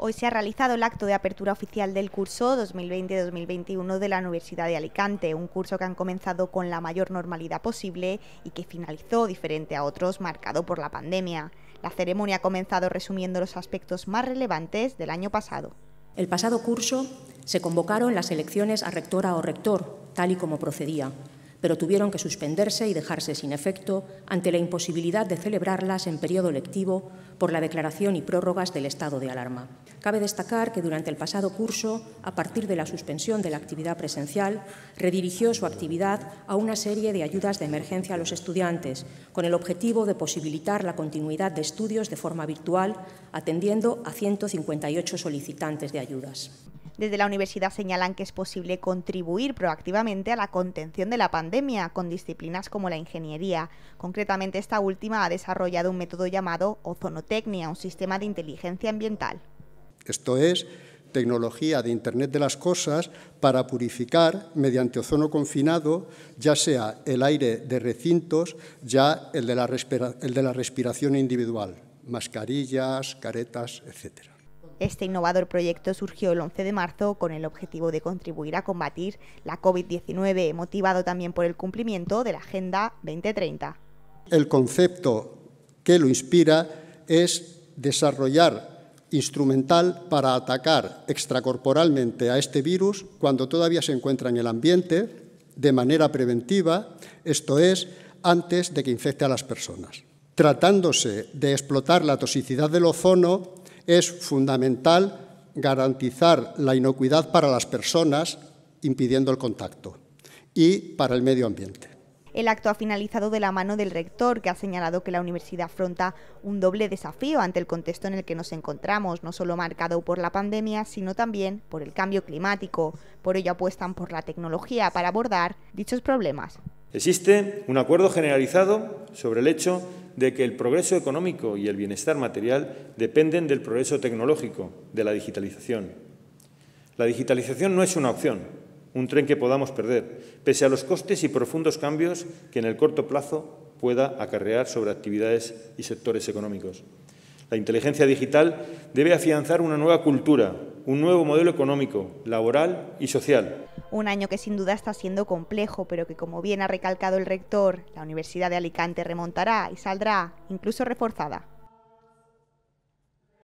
Hoy se ha realizado el acto de apertura oficial del curso 2020-2021 de la Universidad de Alicante, un curso que han comenzado con la mayor normalidad posible y que finalizó diferente a otros marcado por la pandemia. La ceremonia ha comenzado resumiendo los aspectos más relevantes del año pasado. El pasado curso se convocaron las elecciones a rectora o rector, tal y como procedía pero tuvieron que suspenderse y dejarse sin efecto ante la imposibilidad de celebrarlas en periodo lectivo por la declaración y prórrogas del estado de alarma. Cabe destacar que durante el pasado curso, a partir de la suspensión de la actividad presencial, redirigió su actividad a una serie de ayudas de emergencia a los estudiantes, con el objetivo de posibilitar la continuidad de estudios de forma virtual, atendiendo a 158 solicitantes de ayudas. Desde la universidad señalan que es posible contribuir proactivamente a la contención de la pandemia con disciplinas como la ingeniería. Concretamente, esta última ha desarrollado un método llamado ozonotecnia, un sistema de inteligencia ambiental. Esto es tecnología de Internet de las Cosas para purificar mediante ozono confinado ya sea el aire de recintos, ya el de la, respiración individual, mascarillas, caretas, etcétera. Este innovador proyecto surgió el 11 de marzo con el objetivo de contribuir a combatir la COVID-19, motivado también por el cumplimiento de la Agenda 2030. El concepto que lo inspira es desarrollar instrumental para atacar extracorporalmente a este virus cuando todavía se encuentra en el ambiente de manera preventiva, esto es, antes de que infecte a las personas. Tratándose de explotar la toxicidad del ozono, es fundamental garantizar la inocuidad para las personas, impidiendo el contacto, y para el medio ambiente. El acto ha finalizado de la mano del rector, que ha señalado que la universidad afronta un doble desafío ante el contexto en el que nos encontramos, no solo marcado por la pandemia, sino también por el cambio climático. Por ello apuestan por la tecnología para abordar dichos problemas. Existe un acuerdo generalizado sobre el hecho de que el progreso económico y el bienestar material dependen del progreso tecnológico, de la digitalización. La digitalización no es una opción, un tren que podamos perder, pese a los costes y profundos cambios que en el corto plazo pueda acarrear sobre actividades y sectores económicos. La inteligencia digital debe afianzar una nueva cultura, un nuevo modelo económico, laboral y social. Un año que sin duda está siendo complejo, pero que como bien ha recalcado el rector, la Universidad de Alicante remontará y saldrá incluso reforzada.